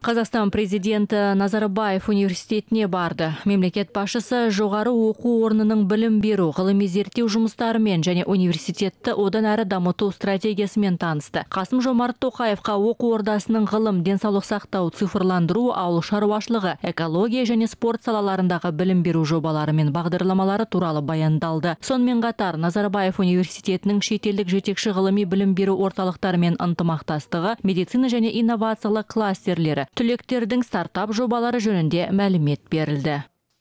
Қазақстан президенті Назарбаев университетіне барды. Мемлекет басшысы жоғары оқу орнының білім беру, ғылыми зерттеу жұмыстарымен және университетті одан әрі дамыту стратегиясымен танысты. Қасым Жомарт Тоқаевқа оқу ордасының ғылым, денсаулық сақтау, цифрландыру, ауыл шаруашылығы, экология және спорт салаларындағы білім беру жобалары мен бағдарламалары туралы баяндалды. Сонымен қатар Назарбаев университетінің шетелдік жетекші ғылыми білім беру орталықтарымен ынтымақтастығы, медицина және инновациялық кластерлері түлектердің стартап жобалары жөнінде мәлімет берілді